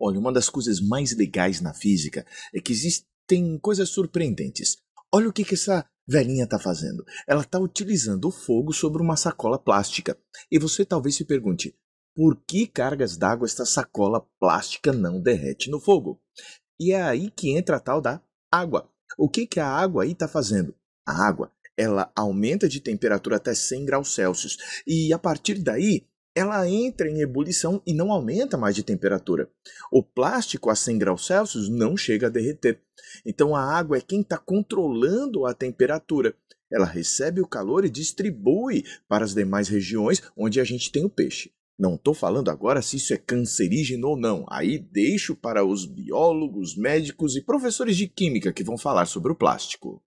Olha, uma das coisas mais legais na física é que existem coisas surpreendentes. Olha o que, que essa velhinha está fazendo. Ela está utilizando o fogo sobre uma sacola plástica. E você talvez se pergunte, por que cargas d'água esta sacola plástica não derrete no fogo? E é aí que entra a tal da água. O que, que a água aí está fazendo? A água ela aumenta de temperatura até 100 graus Celsius. E a partir daí, ela entra em ebulição e não aumenta mais de temperatura. O plástico a 100 graus Celsius não chega a derreter. Então a água é quem está controlando a temperatura. Ela recebe o calor e distribui para as demais regiões onde a gente tem o peixe. Não estou falando agora se isso é cancerígeno ou não. Aí deixo para os biólogos, médicos e professores de química que vão falar sobre o plástico.